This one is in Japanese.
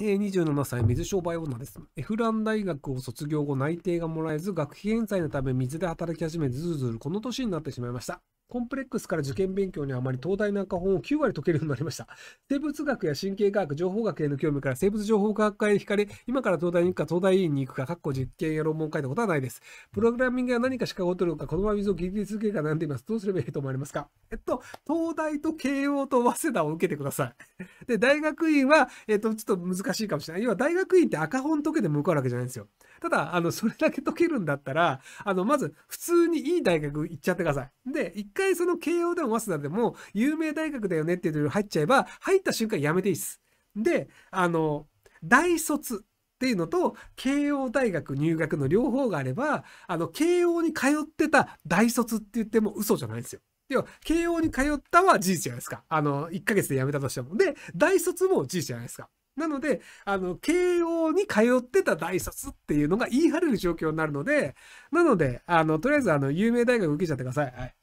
27歳、水商売女です。エフラン大学を卒業後、内定がもらえず、学費返済のため水で働き始め、ずるずるこの年になってしまいました。コンプレックスから受験勉強にあまり東大の赤本を9割解けるようになりました。生物学や神経科学、情報学への興味から生物情報科学科へ惹かれ、今から東大に行くか東大院に行くか、かっこ実験や論文を書いたことはないです。プログラミングや何かしかを取るのか、このまま水を切り続けるか悩んでいます。どうすればいいと思われますかえっと、東大と慶応と早稲田を受けてください。で、大学院は、えっ、と、ちょっと難しいかもしれない。要は大学院って赤本解けて向かうわけじゃないんですよ。ただ、あの、それだけ解けるんだったら、あの、まず、普通にいい大学行っちゃってください。で、一回その慶応でも早稲田でも、有名大学だよねっていうと入っちゃえば、入った瞬間やめていいっす。で、あの、大卒っていうのと、慶応大学入学の両方があれば、あの、慶応に通ってた大卒って言っても嘘じゃないんですよ。要は、慶応に通ったは事実じゃないですか。あの、1ヶ月で辞めたとしても。で、大卒も事実じゃないですか。なので、あの、慶応に通ってた大卒っていうのが言い張れる状況になるので、なので、あの、とりあえず、あの、有名大学受けちゃってください。はい。